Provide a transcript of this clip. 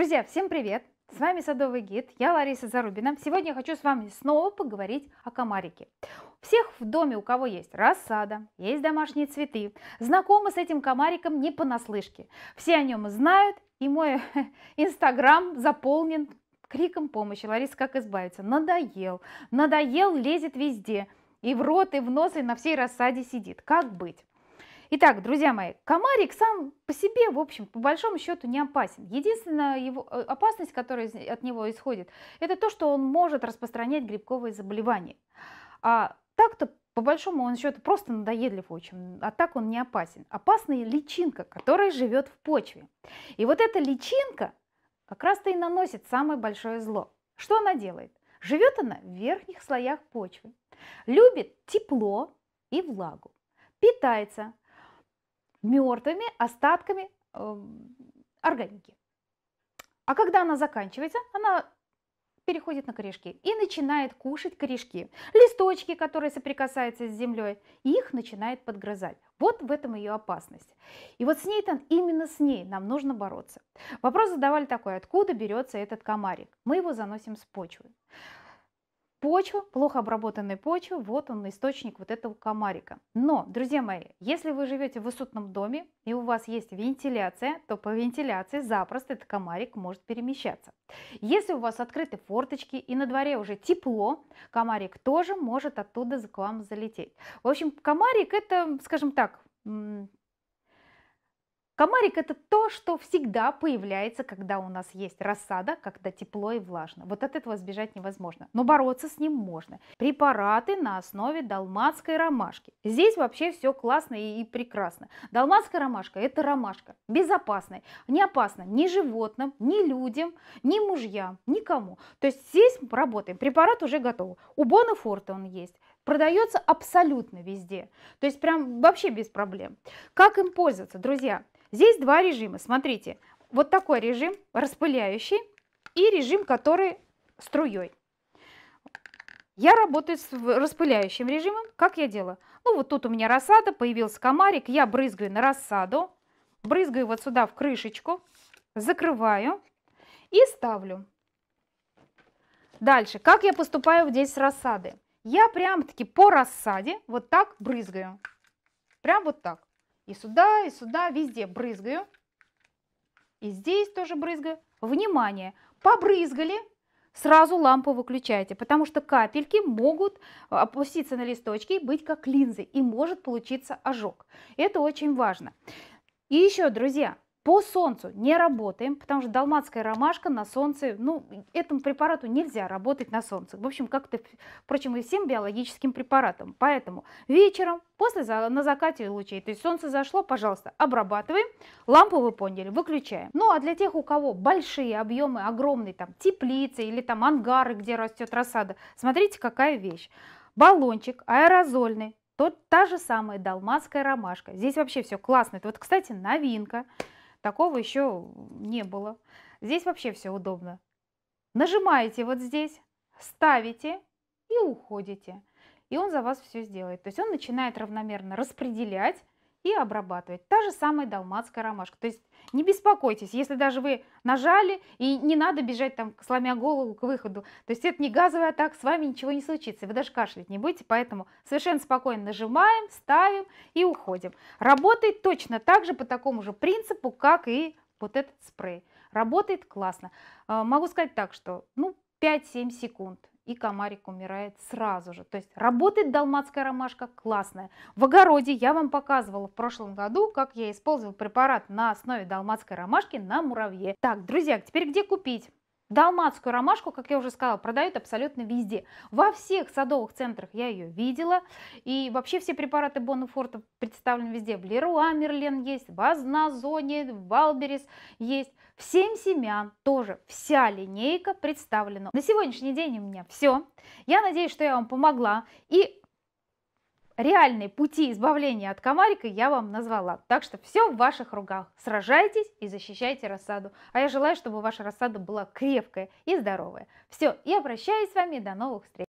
Друзья, всем привет! С вами Садовый гид, я Лариса Зарубина. Сегодня я хочу с вами снова поговорить о комарике. У всех в доме, у кого есть рассада, есть домашние цветы, знакомы с этим комариком не понаслышке. Все о нем знают, и мой инстаграм заполнен криком помощи. Лариса, как избавиться? Надоел, надоел, лезет везде. И в рот, и в нос, и на всей рассаде сидит. Как быть? Итак, друзья мои, комарик сам по себе, в общем, по большому счету не опасен. Единственная его э, опасность, которая от него исходит, это то, что он может распространять грибковые заболевания. А так-то по большому он счету просто надоедлив очень, а так он не опасен. Опасна личинка, которая живет в почве. И вот эта личинка как раз-то и наносит самое большое зло. Что она делает? Живет она в верхних слоях почвы, любит тепло и влагу, питается мертвыми остатками э, органики. А когда она заканчивается, она переходит на корешки и начинает кушать корешки. Листочки, которые соприкасаются с землей, их начинает подгрызать. Вот в этом ее опасность. И вот с ней там, именно с ней нам нужно бороться. Вопрос задавали такой, откуда берется этот комарик? Мы его заносим с почвы почву, плохо обработанной почву, вот он источник вот этого комарика. Но, друзья мои, если вы живете в высотном доме и у вас есть вентиляция, то по вентиляции запросто этот комарик может перемещаться. Если у вас открыты форточки и на дворе уже тепло, комарик тоже может оттуда к вам залететь. В общем, комарик это, скажем так, Комарик это то, что всегда появляется, когда у нас есть рассада, когда тепло и влажно. Вот от этого сбежать невозможно. Но бороться с ним можно. Препараты на основе далматской ромашки. Здесь вообще все классно и прекрасно. Далматская ромашка – это ромашка. Безопасная. Не опасна ни животным, ни людям, ни мужьям, никому. То есть здесь работаем. Препарат уже готов. У Бона он есть продается абсолютно везде. То есть прям вообще без проблем. Как им пользоваться, друзья? Здесь два режима, смотрите. Вот такой режим, распыляющий, и режим, который струей. Я работаю с распыляющим режимом. Как я делаю? Ну, вот тут у меня рассада, появился комарик, я брызгаю на рассаду, брызгаю вот сюда в крышечку, закрываю и ставлю. Дальше, как я поступаю здесь с рассады? Я прям-таки по рассаде вот так брызгаю. Прям вот так. И сюда, и сюда, везде брызгаю. И здесь тоже брызгаю. Внимание! Побрызгали, сразу лампу выключайте, потому что капельки могут э, опуститься на листочки и быть как линзы, и может получиться ожог. Это очень важно. И еще, друзья, по солнцу не работаем, потому что далматская ромашка на солнце, ну, этому препарату нельзя работать на солнце. В общем, как-то, впрочем, и всем биологическим препаратам. Поэтому вечером, после на закате лучей, то есть солнце зашло, пожалуйста, обрабатываем, лампу вы поняли, выключаем. Ну, а для тех, у кого большие объемы, огромные там теплицы или там ангары, где растет рассада, смотрите, какая вещь. Баллончик аэрозольный, тот, та же самая далматская ромашка. Здесь вообще все классно. Это вот, кстати, новинка. Такого еще не было. Здесь вообще все удобно. Нажимаете вот здесь, ставите и уходите. И он за вас все сделает. То есть он начинает равномерно распределять и обрабатывать. Та же самая далматская ромашка. То есть не беспокойтесь, если даже вы нажали, и не надо бежать там, сломя голову к выходу. То есть это не газовая атака, с вами ничего не случится, вы даже кашлять не будете, поэтому совершенно спокойно нажимаем, ставим и уходим. Работает точно так же по такому же принципу, как и вот этот спрей. Работает классно. Э, могу сказать так, что ну 5-7 секунд и комарик умирает сразу же. То есть работает далматская ромашка классная. В огороде я вам показывала в прошлом году, как я использовала препарат на основе далматской ромашки на муравье. Так, друзья, теперь где купить? Далматскую ромашку, как я уже сказала, продают абсолютно везде. Во всех садовых центрах я ее видела. И вообще все препараты Боннефорта представлены везде. В Леруа Мерлен есть, в Азназоне, в Валберес есть. В семь семян тоже вся линейка представлена. На сегодняшний день у меня все. Я надеюсь, что я вам помогла. И реальные пути избавления от комарика я вам назвала. Так что все в ваших руках. Сражайтесь и защищайте рассаду. А я желаю, чтобы ваша рассада была крепкая и здоровая. Все, я прощаюсь с вами. До новых встреч.